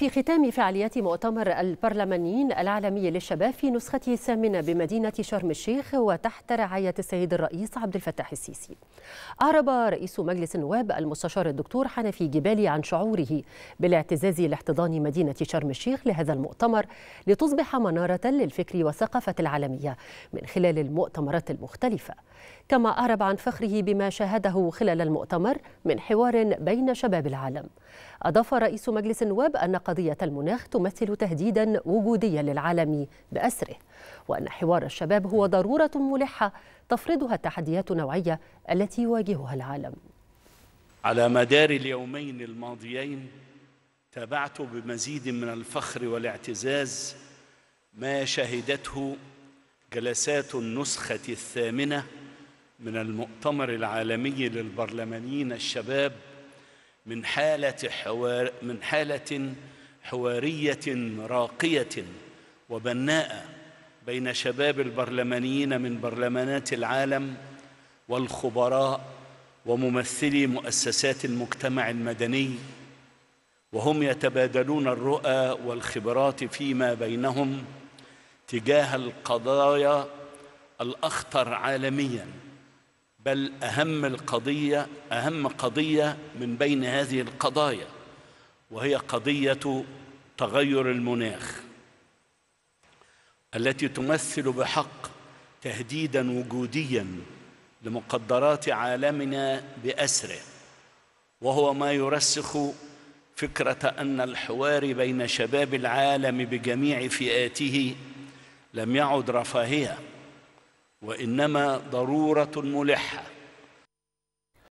في ختام فعاليات مؤتمر البرلمانيين العالمي للشباب في نسخته الثامنة بمدينة شرم الشيخ وتحت رعاية السيد الرئيس عبد الفتاح السيسي أعرب رئيس مجلس النواب المستشار الدكتور حنفي جبالي عن شعوره بالاعتزاز لاحتضان مدينة شرم الشيخ لهذا المؤتمر لتصبح منارة للفكر والثقافة العالمية من خلال المؤتمرات المختلفة كما أعرب عن فخره بما شاهده خلال المؤتمر من حوار بين شباب العالم أضاف رئيس مجلس النواب أن قضية المناخ تمثل تهديدا وجوديا للعالم بأسره وأن حوار الشباب هو ضرورة ملحة تفرضها التحديات النوعية التي يواجهها العالم على مدار اليومين الماضيين تابعت بمزيد من الفخر والاعتزاز ما شهدته جلسات النسخة الثامنة من المؤتمر العالمي للبرلمانيين الشباب من حالة حوار من حالة حوارية راقية وبناءة بين شباب البرلمانيين من برلمانات العالم والخبراء وممثلي مؤسسات المجتمع المدني وهم يتبادلون الرؤى والخبرات فيما بينهم تجاه القضايا الاخطر عالميا بل أهم القضية أهم قضية من بين هذه القضايا وهي قضية تغير المناخ التي تمثل بحق تهديدا وجوديا لمقدرات عالمنا بأسره وهو ما يرسخ فكرة أن الحوار بين شباب العالم بجميع فئاته لم يعد رفاهيه وانما ضروره ملحه